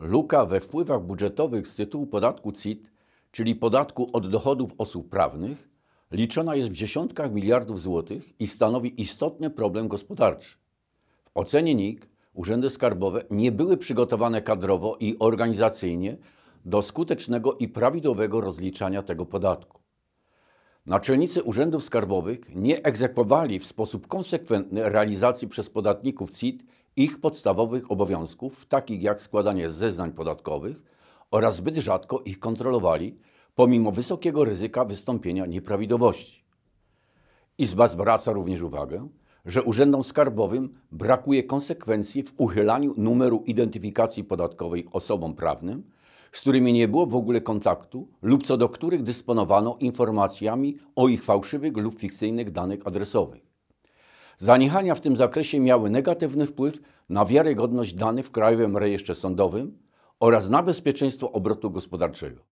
Luka we wpływach budżetowych z tytułu podatku CIT, czyli podatku od dochodów osób prawnych, liczona jest w dziesiątkach miliardów złotych i stanowi istotny problem gospodarczy. W ocenie NIK urzędy skarbowe nie były przygotowane kadrowo i organizacyjnie do skutecznego i prawidłowego rozliczania tego podatku. Naczelnicy urzędów skarbowych nie egzekwowali w sposób konsekwentny realizacji przez podatników CIT ich podstawowych obowiązków, takich jak składanie zeznań podatkowych, oraz zbyt rzadko ich kontrolowali, pomimo wysokiego ryzyka wystąpienia nieprawidłowości. Izba zwraca również uwagę, że urzędom skarbowym brakuje konsekwencji w uchylaniu numeru identyfikacji podatkowej osobom prawnym, z którymi nie było w ogóle kontaktu lub co do których dysponowano informacjami o ich fałszywych lub fikcyjnych danych adresowych. Zaniechania w tym zakresie miały negatywny wpływ na wiarygodność danych w Krajowym Rejestrze Sądowym oraz na bezpieczeństwo obrotu gospodarczego.